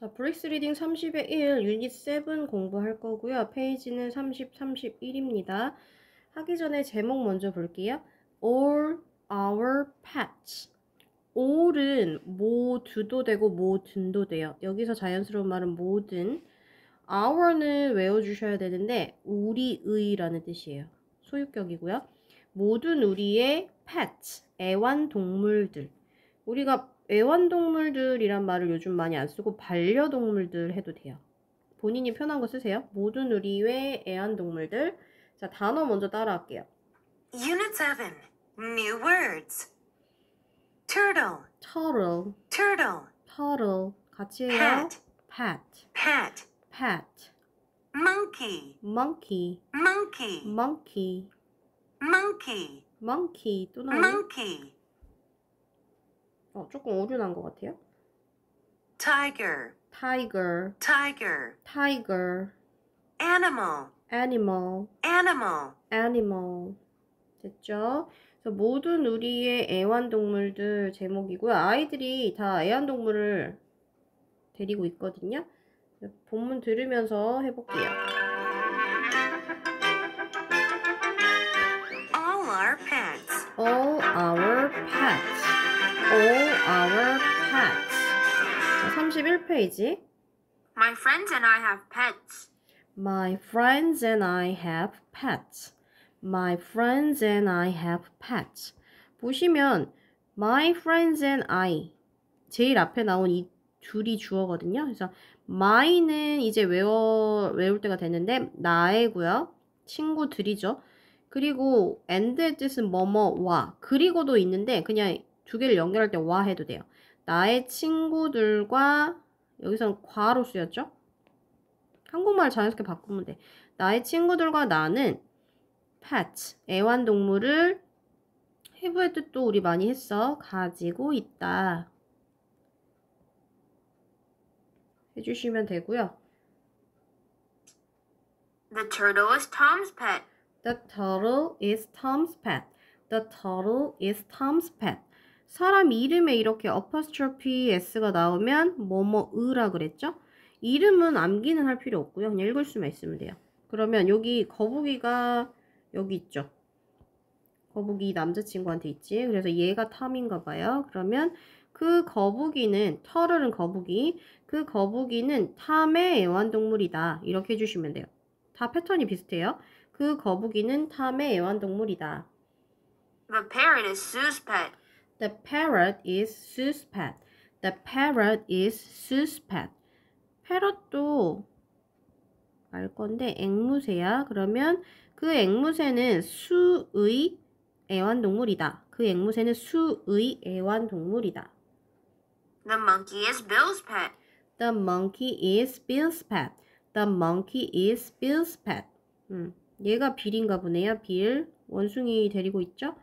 자, 브릭스 리딩 30의 1, 유닛 7 공부할 거고요. 페이지는 30, 31입니다. 하기 전에 제목 먼저 볼게요. All our pets. all은 모두도 되고 모든도 돼요. 여기서 자연스러운 말은 모든. our는 외워주셔야 되는데 우리의라는 뜻이에요. 소유격이고요. 모든 우리의 pets, 애완동물들. 우리가 애완동물들이란 말을 요즘 많이 안 쓰고 반려동물들 해도 돼요. 본인이 편한 거 쓰세요. 모든 우리의 애완동물들. 자, 단어 먼저 따라할게요. Unit 7. New words. Turtle. Turtle. Turtle. Turtle. 같이 해요. Pet. Pet. Pet. Pet. Monkey. Monkey. Monkey. Monkey. Monkey. Monkey. 또 나오네. Monkey. 어, 조금 오류난 것 같아요. tiger, tiger, tiger, tiger, animal, animal, animal, animal. 됐죠? 그래서 모든 우리의 애완동물들 제목이고요. 아이들이 다 애완동물을 데리고 있거든요. 본문 들으면서 해볼게요. 31페이지. My friends and I have pets. My friends and I have pets. My friends and I have pets. 보시면 my friends and I 제일 앞에 나온 이 줄이 주어거든요. 그래서 my는 이제 외워 외울 때가 됐는데 나의고요. 친구들이죠. 그리고 and의 뜻은 뭐뭐와 그리고도 있는데 그냥 두 개를 연결할 때 와 해도 돼요. 나의 친구들과 여기서는 과로 쓰였죠? 한국말 자연스럽게 바꾸면 돼. 나의 친구들과 나는 pet 애완동물을 해부의 뜻도 우리 많이 했어. 가지고 있다. 해주시면 되고요. The turtle is Tom's pet. The turtle is Tom's pet. The turtle is Tom's pet. 사람 이름에 이렇게 어퍼스트로피 s가 나오면 뭐뭐으라 그랬죠? 이름은 암기는 할 필요 없고요. 그냥 읽을 수만 있으면 돼요. 그러면 여기 거북이가 여기 있죠. 거북이 남자친구한테 있지. 그래서 얘가 탐인가 봐요. 그러면 그 거북이는 털은 거북이, 그 거북이는 탐의 애완동물이다. 이렇게 해주시면 돼요. 다 패턴이 비슷해요. 그 거북이는 탐의 애완동물이다. The parrot is Sue's pet. The parrot is Sue's pet. The parrot is Sue's pet. 패럿도 알 건데 앵무새야. 그러면 그 앵무새는 수의 애완동물이다. 그 앵무새는 수의 애완동물이다. The monkey is Bill's pet. The monkey is Bill's pet. The monkey is Bill's pet. 음, 얘가 빌인가 보네요. 빌 원숭이 데리고 있죠?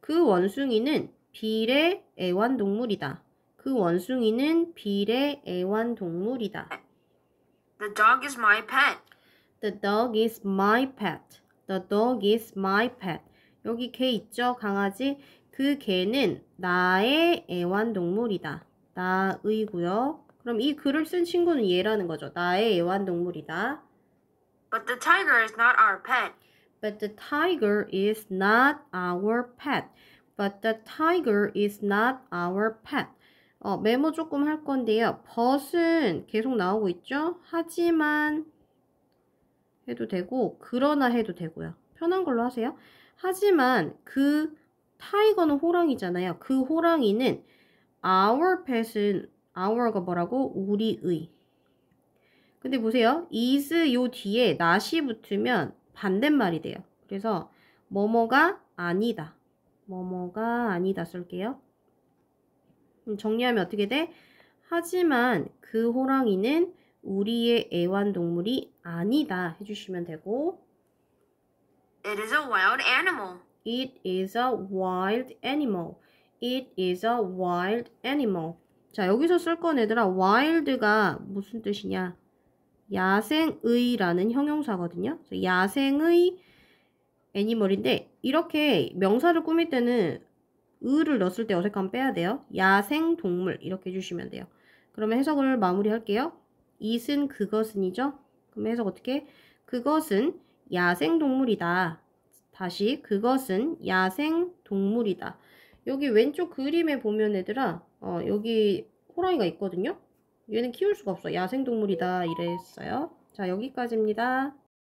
그 원숭이는 빌의 애완동물이다. 그 원숭이는 빌의 애완동물이다. The dog is my pet. The dog is my pet. The dog is my pet. 여기 개 있죠? 강아지. 그 개는 나의 애완동물이다. 나의고요. 그럼 이 글을 쓴 친구는 얘라는 거죠. 나의 애완동물이다. But the tiger is not our pet. But the tiger is not our pet. But the tiger is not our pet. 어, 메모 조금 할 건데요. but은 계속 나오고 있죠? 하지만 해도 되고 그러나 해도 되고요. 편한 걸로 하세요. 하지만 그 타이거는 호랑이잖아요. 그 호랑이는 our pet은 our가 뭐라고? 우리의. 근데 보세요. is 요 뒤에 not이 붙으면 반대말이 돼요. 그래서 뭐뭐가 아니다. 뭐뭐가 아니다 쓸게요. 정리하면 어떻게 돼? 하지만 그 호랑이는 우리의 애완동물이 아니다 해주시면 되고 It is a wild animal. It is a wild animal. It is a wild animal. 자 여기서 쓸 건 얘들아 wild가 무슨 뜻이냐 야생의라는 형용사거든요. 야생의 애니멀인데 이렇게 명사를 꾸밀 때는 을을 넣었을 때 어색함 빼야 돼요. 야생동물 이렇게 해주시면 돼요. 그러면 해석을 마무리할게요. 이은 그것은이죠. 그럼 해석 어떻게? 그것은 야생동물이다. 다시 그것은 야생동물이다. 여기 왼쪽 그림에 보면 얘들아 어, 여기 호랑이가 있거든요. 얘는 키울 수가 없어. 야생동물이다 이랬어요. 자 여기까지입니다.